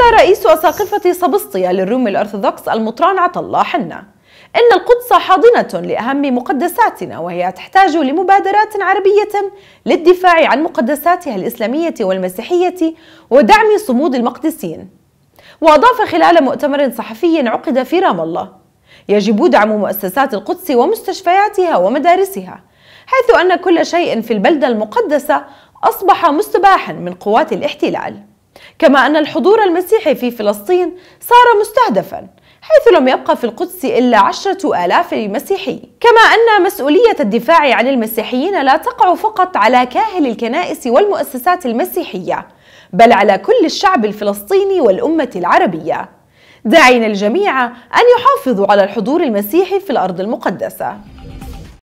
قال رئيس أساقفة صبسطية للروم الأرثوذكس المطران عطلة حنا إن القدس حاضنة لأهم مقدساتنا وهي تحتاج لمبادرات عربية للدفاع عن مقدساتها الإسلامية والمسيحية ودعم صمود المقدسين وأضاف خلال مؤتمر صحفي عقد في رام الله يجب دعم مؤسسات القدس ومستشفياتها ومدارسها حيث أن كل شيء في البلدة المقدسة أصبح مستباحا من قوات الاحتلال كما أن الحضور المسيحي في فلسطين صار مستهدفاً حيث لم يبقى في القدس إلا عشرة آلاف مسيحي كما أن مسؤولية الدفاع عن المسيحيين لا تقع فقط على كاهل الكنائس والمؤسسات المسيحية بل على كل الشعب الفلسطيني والأمة العربية داعين الجميع أن يحافظوا على الحضور المسيحي في الأرض المقدسة